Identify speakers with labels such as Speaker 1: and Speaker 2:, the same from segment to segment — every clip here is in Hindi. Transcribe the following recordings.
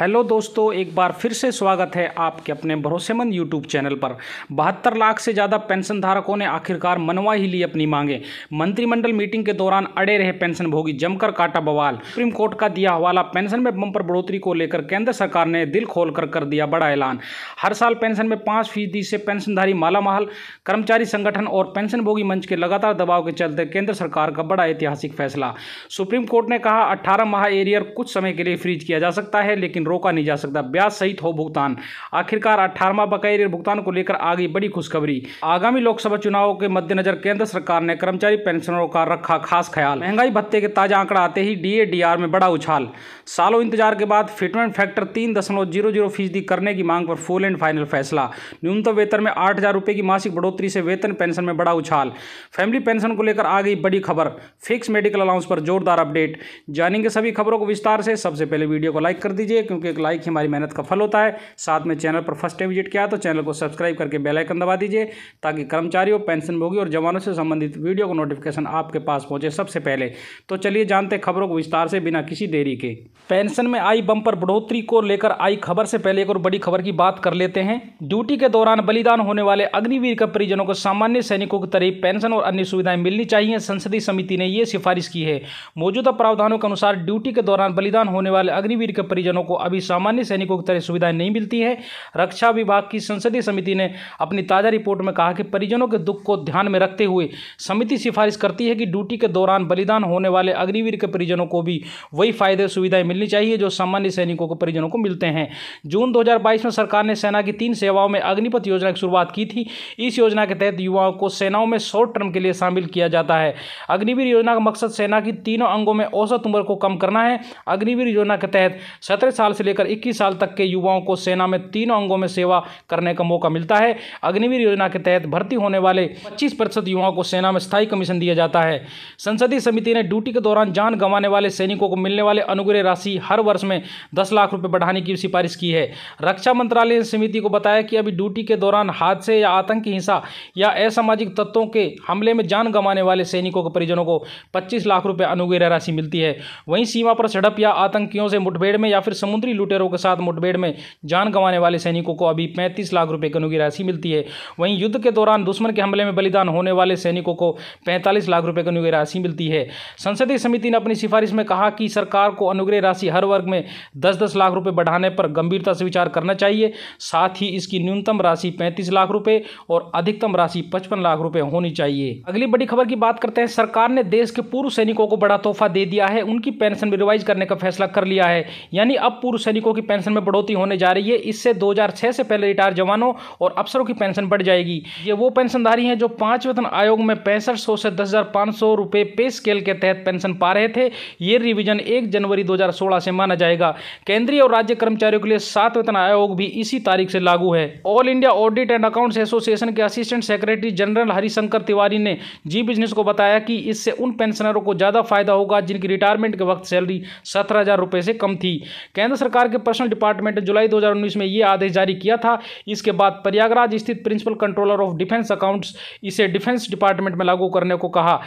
Speaker 1: हेलो दोस्तों एक बार फिर से स्वागत है आपके अपने भरोसेमंद यूट्यूब चैनल पर बहत्तर लाख से ज़्यादा पेंशन धारकों ने आखिरकार मनवा ही ली अपनी मांगे मंत्रिमंडल मीटिंग के दौरान अड़े रहे पेंशन भोगी जमकर काटा बवाल सुप्रीम कोर्ट का दिया हवाला पेंशन में बम्पर बढ़ोतरी को लेकर केंद्र सरकार ने दिल खोल कर, कर दिया बड़ा ऐलान हर साल पेंशन में पाँच फीसदी से पेंशनधारी मालामाल कर्मचारी संगठन और पेंशन भोगी मंच के लगातार दबाव के चलते केंद्र सरकार का बड़ा ऐतिहासिक फैसला सुप्रीम कोर्ट ने कहा अट्ठारह माह एरियर कुछ समय के लिए फ्रीज किया जा सकता है लेकिन रोका नहीं जा सकता ब्याज सहित हो भुगतान आखिरकार अठारहवा बकाई ऋण भुगतान को लेकर आ गई बड़ी खुशखबरी आगामी लोकसभा चुनाव के मद्देनजर केंद्र सरकार ने कर्मचारी पेंशनरों का रखा खास ख्याल महंगाई भत्ते के ताजा आंकड़ा आते ही डी में बड़ा उछाल सालों इंतजार के बाद फिटमेंट फैक्टर तीन दशमलव जीरो जीरो फीसदी करने की मांग पर फुल एंड फाइनल फैसला न्यूनतम वेतन में आठ हजार रुपये की मासिक बढ़ोतरी से वेतन पेंशन में बड़ा उछाल फैमिली पेंशन को लेकर आ गई बड़ी खबर फिक्स मेडिकल अलाउंस पर जोरदार अपडेट जानेंगे सभी खबरों को विस्तार से सबसे पहले वीडियो को लाइक कर दीजिए क्योंकि एक लाइक हमारी मेहनत का फल होता है साथ में चैनल पर फर्स्ट टाइम विजिट किया तो चैनल को सब्सक्राइब करके बेलाइकन दबा दीजिए ताकि कर्मचारियों पेंशन भोगी और जवानों से संबंधित वीडियो को नोटिफिकेशन आपके पास पहुँचे सबसे पहले तो चलिए जानते खबरों को विस्तार से बिना किसी देरी के पेंशन में आई बम बढ़ोतरी को लेकर आई खबर से पहले एक और बड़ी खबर की बात कर लेते हैं ड्यूटी के दौरान बलिदान होने वाले अग्निवीर के परिजनों को सामान्य सैनिकों की तरह पेंशन और अन्य सुविधाएं मिलनी चाहिए संसदीय समिति ने यह सिफारिश की है मौजूदा प्रावधानों के अनुसार ड्यूटी के दौरान बलिदान होने वाले अग्निवीर के परिजनों को अभी सामान्य सैनिकों की तरह सुविधाएं नहीं मिलती है रक्षा विभाग की संसदीय समिति ने अपनी ताज़ा रिपोर्ट में कहा कि परिजनों के दुख को ध्यान में रखते हुए समिति सिफारिश करती है कि ड्यूटी के दौरान बलिदान होने वाले अग्निवीर के परिजनों को भी वही फायदे सुविधाएं मिलनी चाहिए जो सामान्य सैनिकों के परिजनों को मिलते हैं जून दो में सरकार ने सेना की तीन सेवाओं में अग्निपथ योजना की शुरुआत की थी इस योजना के तहत युवाओं को सेनाओं में शॉर्ट टर्म के लिए शामिल किया जाता है अग्निवीर योजना का मकसद सेना की तीनों अंगों में औसत उम्र को कम करना है अग्निवीर योजना के तहत सत्रह साल से लेकर 21 साल तक के युवाओं को सेना में तीनों अंगों में सेवा करने का मौका मिलता है अग्निवीर योजना के तहत भर्ती होने वाले पच्चीस प्रतिशत युवाओं को सेना में स्थायी कमीशन दिया जाता है संसदीय समिति ने ड्यूटी के दौरान जान गंवाने वाले सैनिकों को मिलने वाले अनुग्रह राशि हर वर्ष में दस लाख रुपये बढ़ाने की सिफारिश की है रक्षा मंत्रालय ने समिति को बताया कि अभी ड्यूटी के दौरान हादसे या आतंकी हिंसा या असामाजिक तत्वों के हमले में जान गंवाने वाले सैनिकों के परिजनों को पच्चीस लाख रुपए अनुग्रह राशि मिलती है वहीं सीमा पर झड़प या आतंकियों से मुठभेड़ में या फिर समूह समुद्री लुटेरों के साथ मुठभेड़ में जान गंवाने वाले सैनिकों को अभी पैंतीस लाख रुपये की अनुगी राशि मिलती है वहीं युद्ध के दौरान दुश्मन के हमले में बलिदान होने वाले सैनिकों को पैंतालीस लाख रुपये की अनुग्रह राशि मिलती है संसदीय समिति ने अपनी सिफारिश में कहा कि सरकार को अनुग्रह राशि हर वर्ग में दस दस लाख रुपये बढ़ाने पर गंभीरता से विचार करना चाहिए साथ ही इसकी न्यूनतम राशि पैंतीस लाख रुपये और अधिकतम राशि पचपन लाख रुपये होनी चाहिए अगली बड़ी खबर की बात करते हैं सरकार ने देश के पूर्व सैनिकों को बड़ा तोहफा दे दिया है उनकी पेंशन भी रिवाइज करने का फैसला कर लिया है यानी अब पूर्व सैनिकों की पेंशन में बढ़ोतरी होने जा रही है इससे 2006 से पहले रिटायर जवानों और अफसरों की पेंशन बढ़ जाएगी ये वो पेंशनधारी हैं जो पांच वेतन आयोग में पैंसठ सौ से दस हज़ार रुपये पे स्केल के तहत पेंशन पा रहे थे ये रिविजन एक जनवरी दो से माना जाएगा केंद्रीय और राज्य कर्मचारियों के लिए सात वेतन आयोग भी इसी तारीख से लागू है all India audit and accounts association के assistant secretary general Harishankar Tiwari ने जी बिजनेस को बताया कि इससे उन पेंशनरों को ज़्यादा फायदा होगा जिनकी रिटायरमेंट के वक्त सैलरी सत्रह हज़ार रुपये से कम थी केंद्र केंद्र सरकार के पर्सनल डिपार्टमेंट ने जुलाई 2019 में ये आदेश जारी किया था इसके बाद प्रयागराज स्थित principal controller of defence accounts इसे डिफेंस डिपार्टमेंट में लागू करने को कहा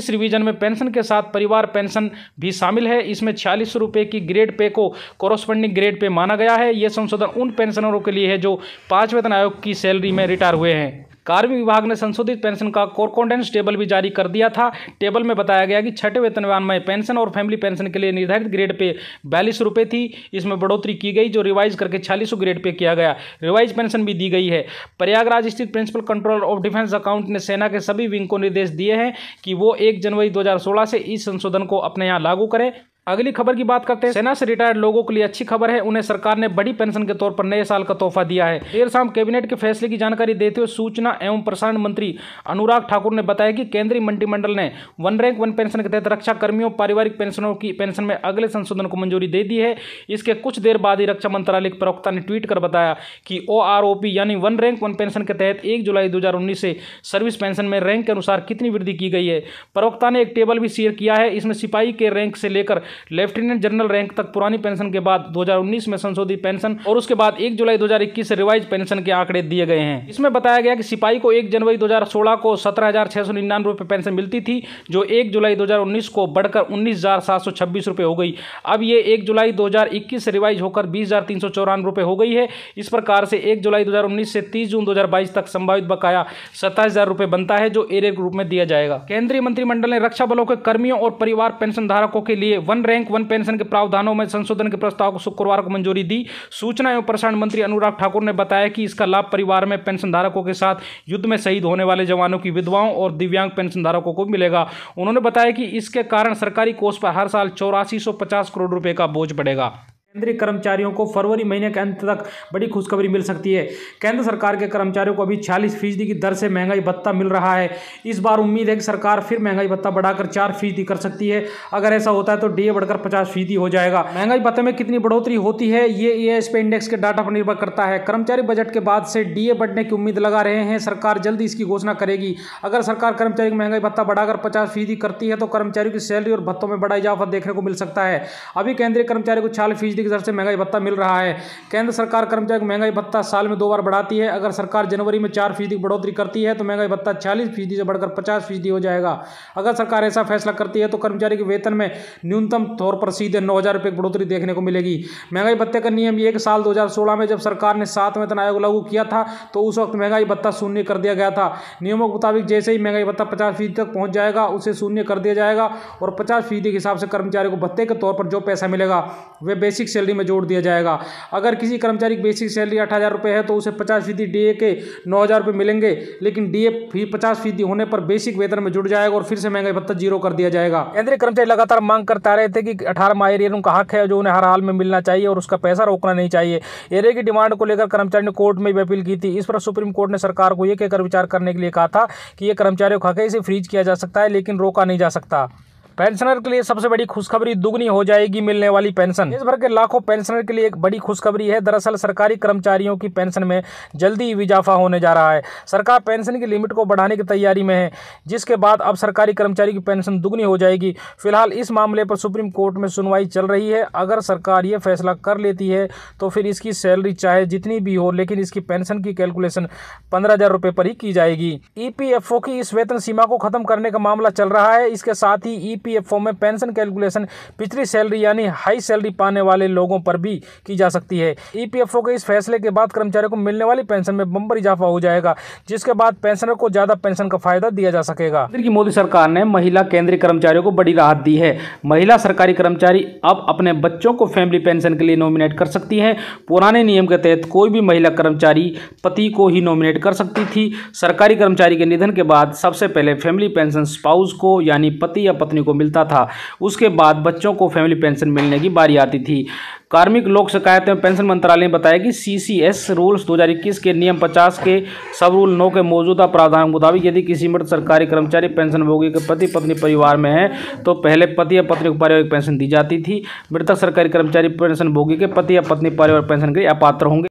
Speaker 1: इस रिवीजन में पेंशन के साथ परिवार पेंशन भी शामिल है इसमें छियालीस रुपये की ग्रेड पे को कॉरस्पॉन्डिंग ग्रेड पे माना गया है यह संशोधन उन पेंशनरों के लिए है जो पाँच वेतन आयोग की सैलरी में रिटायर हुए हैं कार्मिक विभाग ने संशोधित पेंशन का कोरकोडेंस टेबल भी जारी कर दिया था टेबल में बताया गया कि छठे वेतनवान में पेंशन और फैमिली पेंशन के लिए निर्धारित ग्रेड पे बयालीस रुपये थी इसमें बढ़ोतरी की गई जो रिवाइज करके छियालीस ग्रेड पे किया गया रिवाइज पेंशन भी दी गई है प्रयागराज स्थित principal controller of defence account ने सेना के सभी विंग को निर्देश दिए हैं कि वो एक जनवरी दो से इस संशोधन को अपने यहाँ लागू करें अगली खबर की बात करते हैं सेना से रिटायर्ड लोगों के लिए अच्छी खबर है उन्हें सरकार ने बड़ी पेंशन के तौर पर नए साल का तोहफा दिया है देर शाम कैबिनेट के फैसले की जानकारी देते हुए सूचना एवं प्रसारण मंत्री अनुराग ठाकुर ने बताया कि केंद्रीय मंत्रिमंडल ने वन रैंक वन पेंशन के तहत रक्षा कर्मियों पारिवारिक पेंशनों की पेंशन में अगले संशोधन को मंजूरी दे दी है इसके कुछ देर बाद ही रक्षा मंत्रालय के प्रवक्ता ने ट्वीट कर बताया कि ओ यानी वन रैंक वन पेंशन के तहत एक जुलाई दो से सर्विस पेंशन में रैंक के अनुसार कितनी वृद्धि की गई है प्रवक्ता ने एक टेबल भी शेयर किया है इसमें सिपाही के रैंक से लेकर लेफ्टिनेंट जनरल रैंक तक पुरानी पेंशन के बाद 2019 में संशोधित पेंशन और उसके बाद 1 जुलाई 2021 से रिवाइज पेंशन के आंकड़े दिए गए हैं इसमें बताया गया कि सिपाही को 1 जनवरी 2016 को सत्रह हजार पेंशन मिलती थी जो एक जुलाई दो को बढ़कर उन्नीस हजार हो गई अब ये एक जुलाई दो से रिवाइज होकर बीस हो गई है इस प्रकार से एक जुलाई दो से तीस जून दो तक संभावित बकाया सत्ताईस बनता है जो एरियर ग्रुप में दिया जाएगा केंद्रीय मंत्रिमंडल ने रक्षा बलों के कर्मियों और परिवार पेंशन धारकों के लिए वन रैंक वन पेंशन के प्रावधानों में संशोधन के प्रस्ताव को शुक्रवार को मंजूरी दी सूचना एवं प्रसारण मंत्री अनुराग ठाकुर ने बताया कि इसका लाभ परिवार में पेंशनधारकों के साथ युद्ध में शहीद होने वाले जवानों की विधवाओं और दिव्यांग पेंशनधारकों को मिलेगा उन्होंने बताया कि इसके कारण सरकारी कोष पर हर साल चौरासी करोड़ रुपये का बोझ पड़ेगा केंद्रीय कर्मचारियों को फरवरी महीने के अंत तक बड़ी खुशखबरी मिल सकती है केंद्र सरकार के कर्मचारियों को अभी छियालीस फीसदी की दर से महंगाई भत्ता मिल रहा है इस बार उम्मीद है कि सरकार फिर महंगाई भत्ता बढ़ाकर चार फीसदी कर सकती है अगर ऐसा होता है तो डीए बढ़कर पचास फीसदी हो जाएगा महंगाई भत्ते में कितनी बढ़ोतरी होती है ये ए एस पे इंडेक्स के डाटा पर निर्भर करता है कर्मचारी बजट के बाद से डीए बढ़ने की उम्मीद लगा रहे हैं सरकार जल्दी इसकी घोषणा करेगी अगर सरकार कर्मचारी को महंगाई भत्ता बढ़ाकर पचास फीसदी करती है तो कर्मचारियों की सैलरी और भत्तों में बड़ा इजाफा देखने को मिल सकता है अभी केंद्रीय कर्मचारी को छियालीस फीसदी की तरफ से महंगाई भत्ता मिल रहा है केंद्र सरकार कर्मचारी महंगाई भत्ता साल में दो बार बढ़ाती है अगर सरकार जनवरी में चार फीसदी बढ़ोतरी करती है तो महंगाई भत्ता छियालीस फीसदी से बढ़कर पचास फीसदी हो जाएगा अगर सरकार ऐसा फैसला करती है तो कर्मचारी के वेतन में न्यूनतम तौर पर सीधे नौ हज़ार रुपये की बढ़ोतरी देखने को मिलेगी महंगाई भत्ते का नियम एक साल दो में जब सरकार ने सात वेतन आयोग लागू किया था तो उस वक्त महंगाई भत्ता शून्य कर दिया गया था नियमों के मुताबिक जैसे ही महंगाई भत्ता पचास फीसदी तक पहुंच जाएगा उसे शून्य कर दिया जाएगा और पचास फीसदी के हिसाब से कर्मचारी को भत्ते के तौर पर जो पैसा मिलेगा वह बेसिक सैलरी में जोड़ दिया जाएगा अगर किसी कर्मचारी की बेसिक सैलरी आठ हज़ार रुपये है तो उसे पचास फीसदी डी के नौ हज़ार रुपये मिलेंगे लेकिन डी ए फी पचास फीसदी होने पर बेसिक वेतन में जुड़ जाएगा और फिर से महंगाई भत्ता जीरो कर दिया जाएगा केंद्रीय कर्मचारी लगातार मांग करते आ रहे थे कि अठारह माह एरियर का हक है जो उन्हें हर हाल में मिलना चाहिए और उसका पैसा रोकना नहीं चाहिए एरिए की डिमांड को लेकर कर्मचारी ने कोर्ट में भी अपील की थी इस पर सुप्रीम कोर्ट ने सरकार को यह कहकर विचार करने के लिए कहा था कि यह कर्मचारियों का हक है इसे फ्रीज किया जा सकता है लेकिन रोका नहीं जा सकता पेंशनर के लिए सबसे बड़ी खुशखबरी दुगनी हो जाएगी मिलने वाली पेंशन देश भर के लाखों पेंशनर के लिए एक बड़ी खुशखबरी है दरअसल सरकारी कर्मचारियों की पेंशन में जल्दी ही इजाफा होने जा रहा है सरकार पेंशन की लिमिट को बढ़ाने की तैयारी में है जिसके बाद अब सरकारी कर्मचारी की पेंशन दुगनी हो जाएगी फिलहाल इस मामले पर सुप्रीम कोर्ट में सुनवाई चल रही है अगर सरकार ये फैसला कर लेती है तो फिर इसकी सैलरी चाहे जितनी भी हो लेकिन इसकी पेंशन की कैलकुलेशन पंद्रह हज़ार पर ही की जाएगी ईपीएफओ की इस वेतन सीमा को खत्म करने का मामला चल रहा है इसके साथ ही ई ईपीएफओ फॉर्म में पेंशन कैलकुलेशन पिछली सैलरी यानी हाई सैलरी पाने वाले लोगों पर भी की जा सकती है ईपीएफओ e के इस फैसले के बाद कर्मचारियों को मिलने वाली पेंशन में बम्पर इजाफा हो जाएगा जिसके बाद पेंशनर को ज्यादा पेंशन का फायदा दिया जा सकेगा मोदी सरकार ने महिला केंद्रीय कर्मचारियों को बड़ी राहत दी है महिला सरकारी कर्मचारी अब अपने बच्चों को फैमिली पेंशन के लिए नॉमिनेट कर सकती है पुराने नियम के तहत कोई भी महिला कर्मचारी पति को ही नॉमिनेट कर सकती थी सरकारी कर्मचारी के निधन के बाद सबसे पहले फैमिली पेंशन स्पाउस को यानी पति या पत्नी को मिलता था उसके बाद बच्चों को फैमिली पेंशन मिलने की बारी आती थी कार्मिक लोक शिकायत एवं पेंशन मंत्रालय ने बताया कि सीसीएस रूल्स 2021 के नियम 50 के सब रूल नौ के मौजूदा प्रावधान के मुताबिक यदि किसी मृत सरकारी कर्मचारी पेंशनभोगी के पति पत्नी परिवार में है तो पहले पति या पत्नी को पारिवारिक पेंशन दी जाती थी मृतक सरकारी कर्मचारी पेंशनभोगी के पति या पत्नी पारिवारिक पेंशन के लिए अपात्र होंगे